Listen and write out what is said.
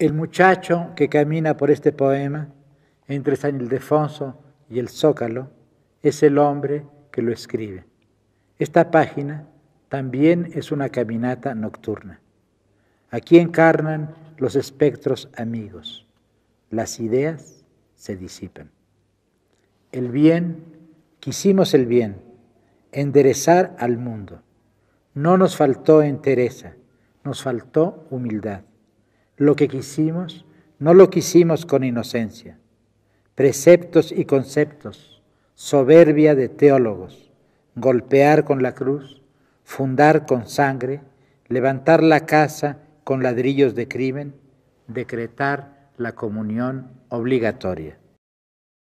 El muchacho que camina por este poema entre San Ildefonso y el Zócalo es el hombre que lo escribe. Esta página también es una caminata nocturna. Aquí encarnan los espectros amigos. Las ideas se disipan. El bien, quisimos el bien, enderezar al mundo. No nos faltó entereza, nos faltó humildad lo que quisimos, no lo quisimos con inocencia. Preceptos y conceptos, soberbia de teólogos, golpear con la cruz, fundar con sangre, levantar la casa con ladrillos de crimen, decretar la comunión obligatoria.